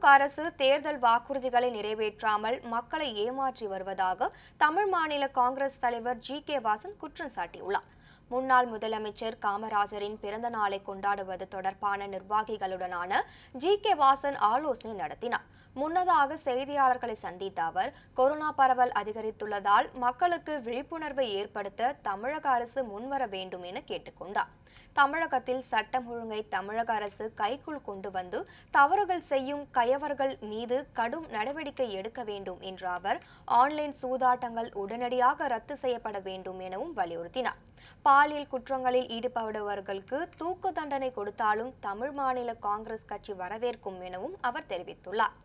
திமுக அரசு தேர்தல் வாக்குறுதிகளை நிறைவேற்றாமல் மக்களை ஏமாற்றி வருவதாக தமிழ் மாநில காங்கிரஸ் தலைவர் ஜி கே வாசன் குற்றம் சாட்டியுள்ளார் முன்னாள் முதலமைச்சர் காமராஜரின் பிறந்த நாளை கொண்டாடுவது தொடர்பான நிர்வாகிகளுடனான ஜி கே வாசன் ஆலோசனை நடத்தினார் முன்னதாக செய்தியாளர்களை சந்தித்த அவர் கொரோனா பரவல் அதிகரித்துள்ளதால் மக்களுக்கு விழிப்புணர்வை ஏற்படுத்த தமிழக அரசு முன்வர வேண்டும் என கேட்டுக்கொண்டார் தமிழகத்தில் சட்டம் ஒழுங்கை தமிழக அரசு கைக்குள் கொண்டு வந்து தவறுகள் செய்யும் கயவர்கள் மீது கடும் நடவடிக்கை எடுக்க வேண்டும் என்ற அவர் ஆன்லைன் சூதாட்டங்கள் உடனடியாக ரத்து செய்யப்பட வேண்டும் எனவும் வலியுறுத்தினார் பாலியல் குற்றங்களில் ஈடுபடுபவர்களுக்கு தூக்கு தண்டனை கொடுத்தாலும் தமிழ் மாநில காங்கிரஸ் கட்சி வரவேற்கும் எனவும் அவர் தெரிவித்துள்ளார்